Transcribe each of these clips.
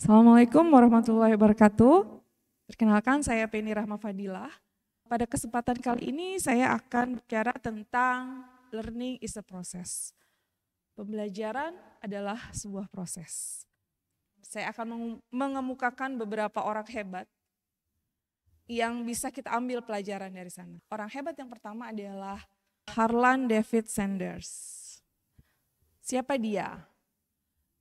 Assalamualaikum warahmatullahi wabarakatuh. Perkenalkan saya Penny Rahma Fadilah. Pada kesempatan kali ini saya akan bicara tentang learning is a process. Pembelajaran adalah sebuah proses. Saya akan mengemukakan beberapa orang hebat yang bisa kita ambil pelajaran dari sana. Orang hebat yang pertama adalah Harlan David Sanders. Siapa dia?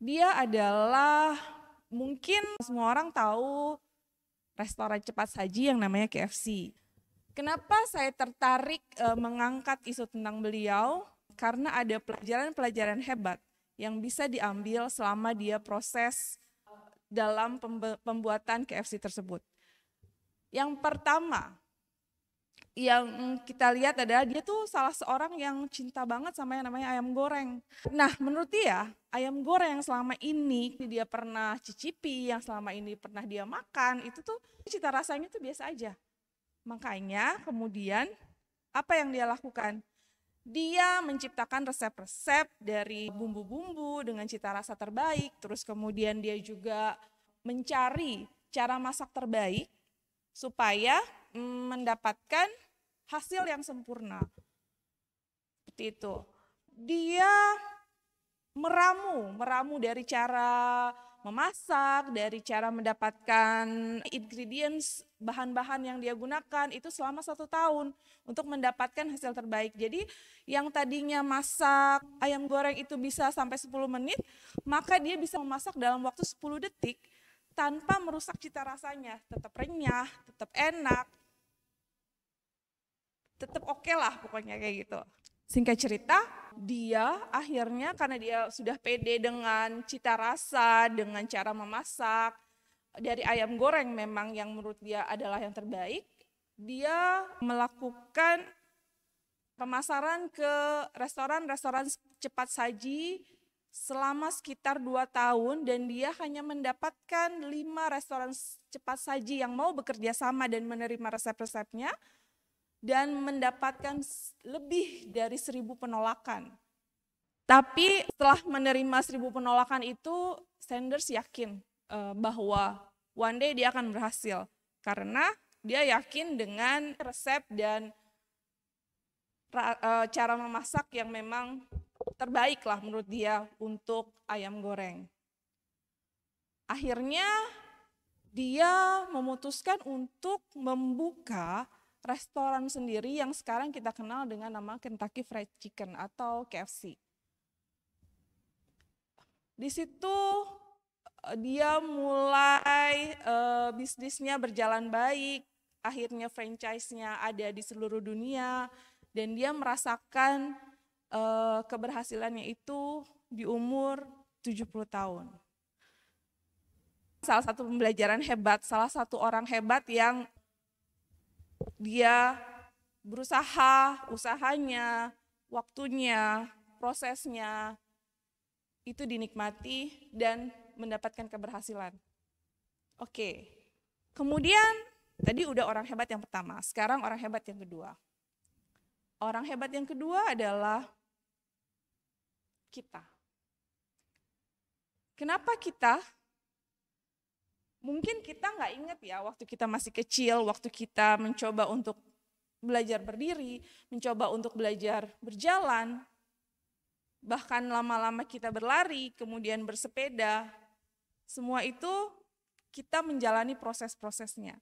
Dia adalah mungkin semua orang tahu restoran cepat saji yang namanya KFC. Kenapa saya tertarik e, mengangkat isu tentang beliau? Karena ada pelajaran-pelajaran hebat yang bisa diambil selama dia proses eh, dalam pembuatan KFC tersebut. Yang pertama, yang mm, kita lihat adalah dia tuh salah seorang yang cinta banget sama yang namanya ayam goreng. Nah, menurut dia ayam goreng yang selama ini dia pernah cicipi, yang selama ini pernah dia makan, itu tuh cita rasanya tuh biasa aja. Makanya kemudian apa yang dia lakukan? Dia menciptakan resep-resep dari bumbu-bumbu dengan cita rasa terbaik, terus kemudian dia juga mencari cara masak terbaik supaya mendapatkan hasil yang sempurna. Seperti itu. Dia meramu, meramu dari cara memasak, dari cara mendapatkan ingredients, bahan-bahan yang dia gunakan itu selama satu tahun untuk mendapatkan hasil terbaik. Jadi yang tadinya masak ayam goreng itu bisa sampai 10 menit, maka dia bisa memasak dalam waktu 10 detik tanpa merusak cita rasanya, tetap renyah, tetap enak, tetap oke okay lah pokoknya kayak gitu. Singkat cerita, dia akhirnya karena dia sudah pede dengan cita rasa, dengan cara memasak, dari ayam goreng memang yang menurut dia adalah yang terbaik, dia melakukan pemasaran ke restoran-restoran cepat saji selama sekitar dua tahun dan dia hanya mendapatkan lima restoran cepat saji yang mau bekerja sama dan menerima resep-resepnya. resep resepnya dan mendapatkan lebih dari seribu penolakan. Tapi setelah menerima seribu penolakan itu, Sanders yakin eh, bahwa one day dia akan berhasil. Karena dia yakin dengan resep dan eh, cara memasak yang memang terbaik lah menurut dia untuk ayam goreng. Akhirnya dia memutuskan untuk membuka restoran sendiri yang sekarang kita kenal dengan nama Kentucky Fried Chicken atau KFC. Di situ eh, dia mulai uh, bisnisnya berjalan baik, akhirnya franchise-nya ada di seluruh dunia dan dia merasakan uh, keberhasilannya itu di umur 70 tahun. Salah satu pembelajaran hebat, salah satu orang hebat yang dia berusaha, usahanya, waktunya, prosesnya itu dinikmati dan mendapatkan keberhasilan. Oke. Kemudian tadi udah orang hebat yang pertama, sekarang orang hebat yang kedua. Orang hebat yang kedua adalah kita. Kenapa kita mungkin kita nggak ingat ya waktu kita masih kecil, waktu kita mencoba untuk belajar berdiri, mencoba untuk belajar berjalan, bahkan lama-lama kita berlari, kemudian bersepeda, semua itu kita menjalani proses-prosesnya.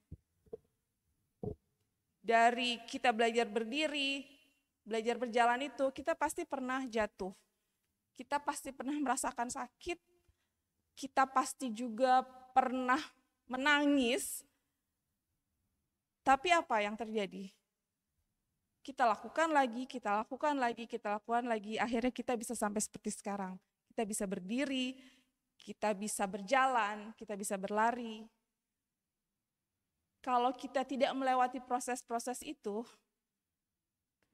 Dari kita belajar berdiri, belajar berjalan itu, kita pasti pernah jatuh. Kita pasti pernah merasakan sakit, kita pasti juga pernah menangis. Tapi apa yang terjadi? Kita lakukan lagi, kita lakukan lagi, kita lakukan lagi. Akhirnya kita bisa sampai seperti sekarang. Kita bisa berdiri, kita bisa berjalan, kita bisa berlari. Kalau kita tidak melewati proses-proses itu,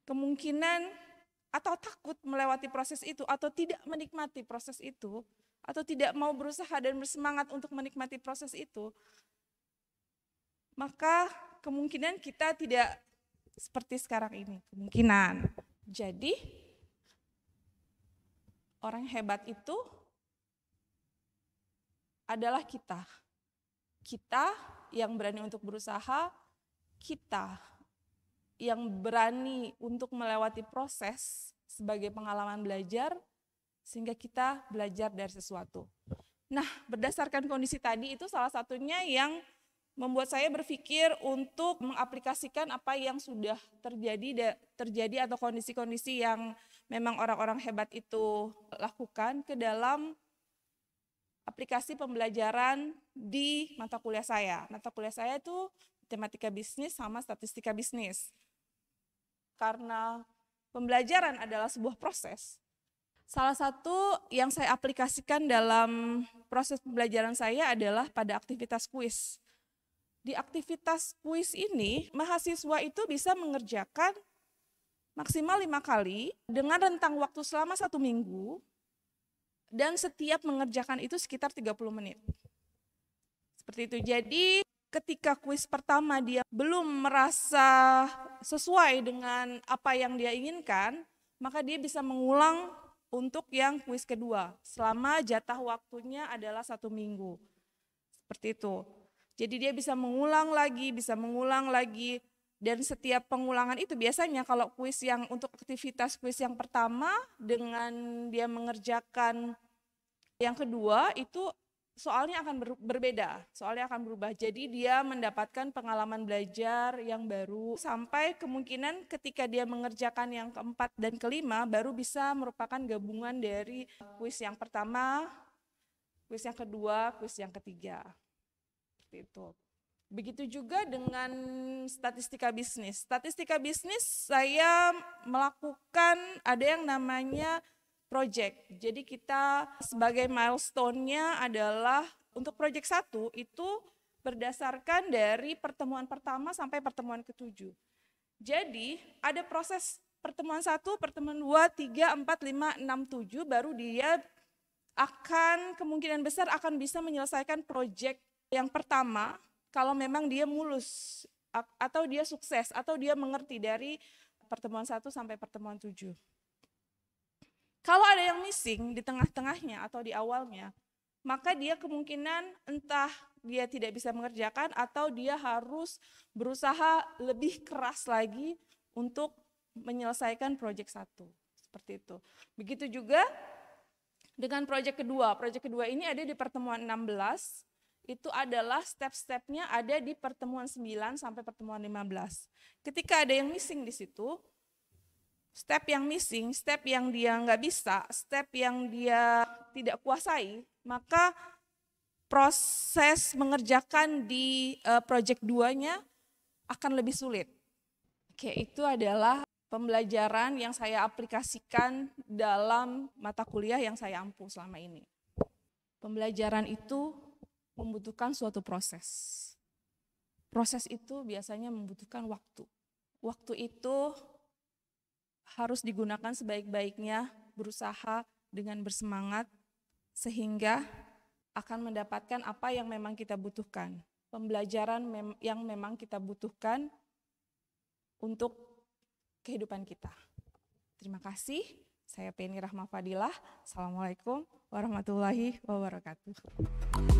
kemungkinan atau takut melewati proses itu atau tidak menikmati proses itu, atau tidak mau berusaha dan bersemangat untuk menikmati proses itu, maka kemungkinan kita tidak seperti sekarang ini. Kemungkinan. Jadi orang hebat itu adalah kita. Kita yang berani untuk berusaha, kita yang berani untuk melewati proses sebagai pengalaman belajar, sehingga kita belajar dari sesuatu. Nah, berdasarkan kondisi tadi itu salah satunya yang membuat saya berpikir untuk mengaplikasikan apa yang sudah terjadi terjadi atau kondisi-kondisi yang memang orang-orang hebat itu lakukan ke dalam aplikasi pembelajaran di mata kuliah saya. Mata kuliah saya itu matematika bisnis sama statistika bisnis. Karena pembelajaran adalah sebuah proses, Salah satu yang saya aplikasikan dalam proses pembelajaran saya adalah pada aktivitas kuis. Di aktivitas kuis ini, mahasiswa itu bisa mengerjakan maksimal lima kali dengan rentang waktu selama satu minggu dan setiap mengerjakan itu sekitar 30 menit. Seperti itu. Jadi ketika kuis pertama dia belum merasa sesuai dengan apa yang dia inginkan, maka dia bisa mengulang untuk yang kuis kedua selama jatah waktunya adalah satu minggu seperti itu jadi dia bisa mengulang lagi bisa mengulang lagi dan setiap pengulangan itu biasanya kalau kuis yang untuk aktivitas kuis yang pertama dengan dia mengerjakan yang kedua itu soalnya akan ber, berbeda, soalnya akan berubah. Jadi dia mendapatkan pengalaman belajar yang baru sampai kemungkinan ketika dia mengerjakan yang keempat dan kelima baru bisa merupakan gabungan dari kuis yang pertama, kuis yang kedua, kuis yang ketiga. Seperti itu. Begitu juga dengan statistika bisnis. Statistika bisnis saya melakukan ada yang namanya project. Jadi kita sebagai milestone-nya adalah untuk project satu itu berdasarkan dari pertemuan pertama sampai pertemuan ketujuh. Jadi ada proses pertemuan satu, pertemuan dua, tiga, empat, lima, enam, tujuh, baru dia akan kemungkinan besar akan bisa menyelesaikan project yang pertama kalau memang dia mulus atau dia sukses atau dia mengerti dari pertemuan satu sampai pertemuan tujuh. Kalau ada yang missing di tengah-tengahnya atau di awalnya, maka dia kemungkinan entah dia tidak bisa mengerjakan atau dia harus berusaha lebih keras lagi untuk menyelesaikan proyek satu. Seperti itu. Begitu juga dengan proyek kedua. Proyek kedua ini ada di pertemuan 16. Itu adalah step-stepnya ada di pertemuan 9 sampai pertemuan 15. Ketika ada yang missing di situ, step yang missing, step yang dia nggak bisa, step yang dia tidak kuasai, maka proses mengerjakan di uh, project duanya akan lebih sulit. Oke, itu adalah pembelajaran yang saya aplikasikan dalam mata kuliah yang saya ampuh selama ini. Pembelajaran itu membutuhkan suatu proses. Proses itu biasanya membutuhkan waktu. Waktu itu harus digunakan sebaik-baiknya, berusaha dengan bersemangat, sehingga akan mendapatkan apa yang memang kita butuhkan, pembelajaran mem yang memang kita butuhkan untuk kehidupan kita. Terima kasih. Saya Penny Rahma Fadilah. Assalamualaikum warahmatullahi wabarakatuh.